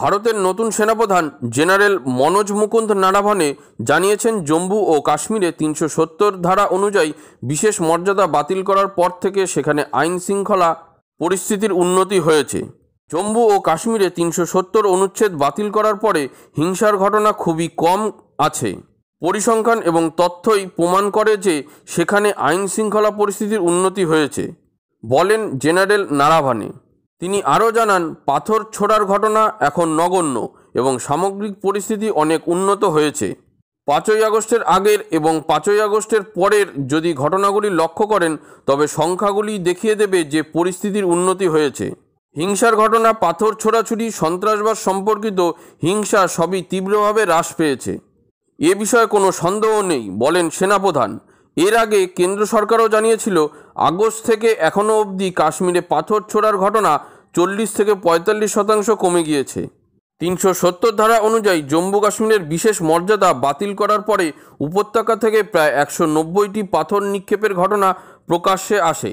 ভারতের নতুন সেনাপ্রধান জেনারেল মনোজ মুকুন্দ নারাভানে জানিয়েছেন জম্মু ও কাশ্মীরে তিনশো সত্তর ধারা অনুযায়ী বিশেষ মর্যাদা বাতিল করার পর থেকে সেখানে আইন শৃঙ্খলা পরিস্থিতির উন্নতি হয়েছে জম্মু ও কাশ্মীরে তিনশো সত্তর অনুচ্ছেদ বাতিল করার পরে হিংসার ঘটনা খুবই কম আছে পরিসংখ্যান এবং তথ্যই প্রমাণ করে যে সেখানে আইন শৃঙ্খলা পরিস্থিতির উন্নতি হয়েছে বলেন জেনারেল নারাভানে তিনি আরও জানান পাথর ছোড়ার ঘটনা এখন নগণ্য এবং সামগ্রিক পরিস্থিতি অনেক উন্নত হয়েছে পাঁচই আগস্টের আগের এবং পাঁচই আগস্টের পরের যদি ঘটনাগুলি লক্ষ্য করেন তবে সংখ্যাগুলি দেখিয়ে দেবে যে পরিস্থিতির উন্নতি হয়েছে হিংসার ঘটনা পাথর ছোড়াছুড়ি সন্ত্রাসবাদ সম্পর্কিত হিংসা সবই তীব্রভাবে হ্রাস পেয়েছে এ বিষয়ে কোনো সন্দেহ নেই বলেন সেনাপ্রধান এর আগে কেন্দ্র সরকারও জানিয়েছিল আগস্ট থেকে এখনও অবধি কাশ্মীরে পাথর ছোড়ার ঘটনা চল্লিশ থেকে পঁয়তাল্লিশ শতাংশ কমে গিয়েছে তিনশো সত্তর ধারা অনুযায়ী জম্মু কাশ্মীরের বিশেষ মর্যাদা বাতিল করার পরে উপত্যকা থেকে প্রায় একশো নব্বইটি পাথর নিক্ষেপের ঘটনা প্রকাশ্যে আসে